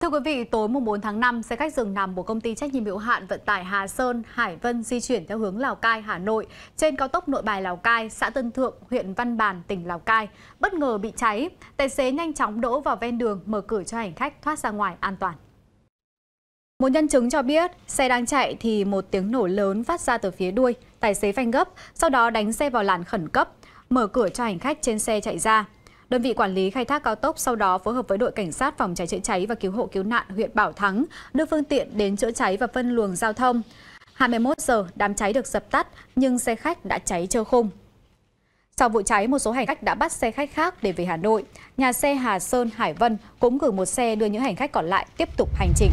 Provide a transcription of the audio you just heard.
Thưa quý vị, tối mùng 4 tháng 5, xe khách dừng nằm của công ty trách nhiệm hữu hạn vận tải Hà Sơn, Hải Vân di chuyển theo hướng Lào Cai, Hà Nội trên cao tốc Nội Bài Lào Cai, xã Tân Thượng, huyện Văn Bàn, tỉnh Lào Cai bất ngờ bị cháy. Tài xế nhanh chóng đỗ vào ven đường mở cửa cho hành khách thoát ra ngoài an toàn. Một nhân chứng cho biết, xe đang chạy thì một tiếng nổ lớn phát ra từ phía đuôi, tài xế phanh gấp, sau đó đánh xe vào làn khẩn cấp, mở cửa cho hành khách trên xe chạy ra. Đơn vị quản lý khai thác cao tốc sau đó phối hợp với đội cảnh sát phòng cháy chữa cháy và cứu hộ cứu nạn huyện Bảo Thắng đưa phương tiện đến chữa cháy và phân luồng giao thông. 21 giờ, đám cháy được dập tắt nhưng xe khách đã cháy trơ khung. Sau vụ cháy, một số hành khách đã bắt xe khách khác để về Hà Nội. Nhà xe Hà Sơn Hải Vân cũng gửi một xe đưa những hành khách còn lại tiếp tục hành trình.